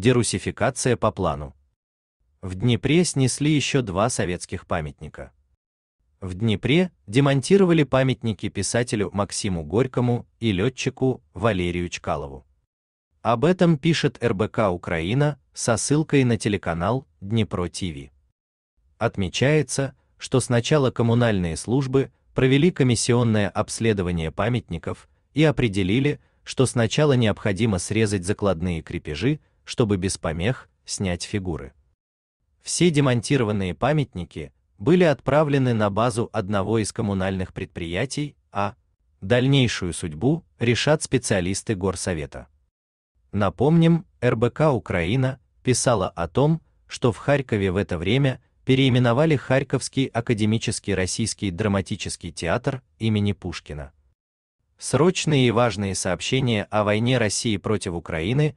дерусификация по плану. В Днепре снесли еще два советских памятника. В Днепре демонтировали памятники писателю Максиму Горькому и летчику Валерию Чкалову. Об этом пишет РБК Украина со ссылкой на телеканал Днепро ТВ. Отмечается, что сначала коммунальные службы провели комиссионное обследование памятников и определили, что сначала необходимо срезать закладные крепежи, чтобы без помех снять фигуры. Все демонтированные памятники были отправлены на базу одного из коммунальных предприятий, а дальнейшую судьбу решат специалисты горсовета. Напомним, РБК Украина писала о том, что в Харькове в это время переименовали Харьковский академический российский драматический театр имени Пушкина. Срочные и важные сообщения о войне России против Украины